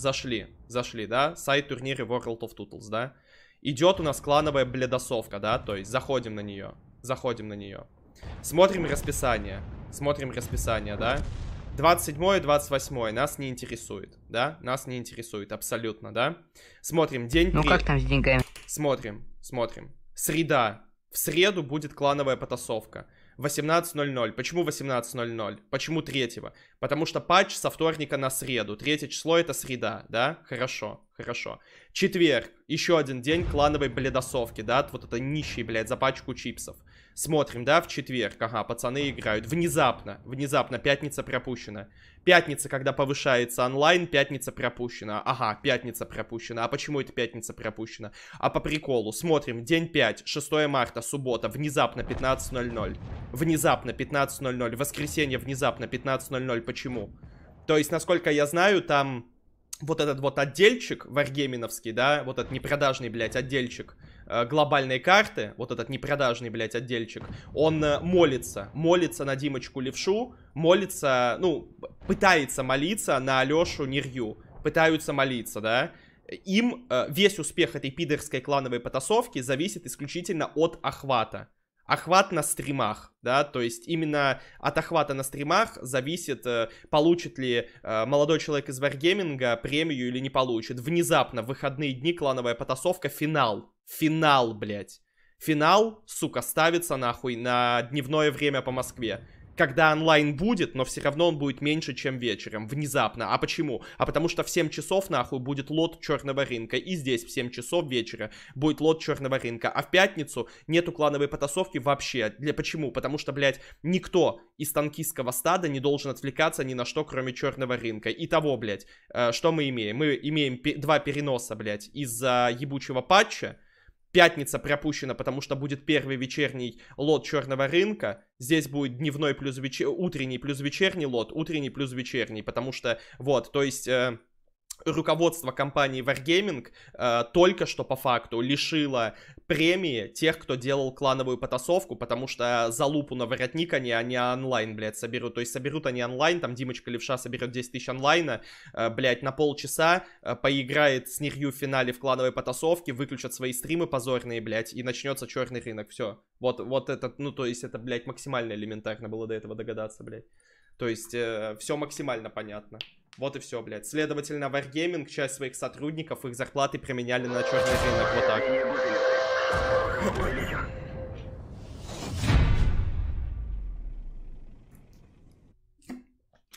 Зашли, зашли, да? Сайт турнира World of Tootles, да? Идет у нас клановая бледосовка, да? То есть заходим на нее. Заходим на нее. Смотрим расписание. Смотрим расписание, да? 27 и 28 нас не интересует, да? Нас не интересует абсолютно, да? Смотрим, день 3. Ну как там с деньгами? Смотрим, смотрим. Среда. В среду будет клановая потасовка. 18.00. Почему 18.00? Почему 3? Потому что патч со вторника на среду. Третье число это среда, да? Хорошо. Хорошо. Четверг. Еще один день клановой бледосовки, да? Вот это нищий, блядь, за пачку чипсов. Смотрим, да, в четверг. Ага, пацаны играют. Внезапно. Внезапно. Пятница пропущена. Пятница, когда повышается онлайн, пятница пропущена. Ага, пятница пропущена. А почему это пятница пропущена? А по приколу. Смотрим. День 5. 6 марта, суббота. Внезапно 15.00. Внезапно 15.00. Воскресенье внезапно 15.00. Почему? То есть, насколько я знаю, там вот этот вот отдельчик варгеминовский, да, вот этот непродажный, блядь, отдельчик э, глобальной карты, вот этот непродажный, блядь, отдельчик, он э, молится, молится на Димочку Левшу, молится, ну, пытается молиться на Алешу Нирью, пытаются молиться, да, им э, весь успех этой пидорской клановой потасовки зависит исключительно от охвата охват на стримах, да, то есть именно от охвата на стримах зависит, э, получит ли э, молодой человек из Варгейминга премию или не получит. Внезапно, в выходные дни, клановая потасовка, финал. Финал, блядь. Финал, сука, ставится нахуй на дневное время по Москве когда онлайн будет, но все равно он будет меньше, чем вечером, внезапно. А почему? А потому что в 7 часов, нахуй, будет лот черного рынка, и здесь в 7 часов вечера будет лот черного рынка, а в пятницу нету клановой потасовки вообще. Для почему? Потому что, блядь, никто из танкистского стада не должен отвлекаться ни на что, кроме черного рынка. И того, блядь, э, что мы имеем? Мы имеем два переноса, блядь, из-за ебучего патча, Пятница пропущена, потому что будет первый вечерний лот черного рынка. Здесь будет дневной плюс вечер... утренний плюс вечерний лот, утренний плюс вечерний, потому что вот, то есть... Э, руководство компании Wargaming э, только что по факту лишило премии тех, кто делал клановую потасовку, потому что за лупу на воротник они, они онлайн, блядь, соберут. То есть соберут они онлайн, там Димочка Левша соберет 10 тысяч онлайна, э, блядь, на полчаса э, поиграет с нерью в финале в клановой потасовке, выключат свои стримы позорные, блядь, и начнется черный рынок. Все. Вот, вот это, ну, то есть это, блядь, максимально элементарно было до этого догадаться, блядь. То есть э, все максимально понятно. Вот и все, блядь. Следовательно, Wargaming часть своих сотрудников, их зарплаты применяли на черный рынок. Вот так.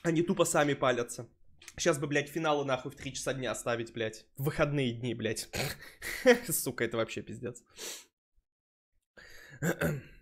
Они тупо сами палятся. Сейчас бы, блядь, финалы нахуй в 3 часа дня оставить, блядь. В выходные дни, блядь. Сука, это вообще пиздец.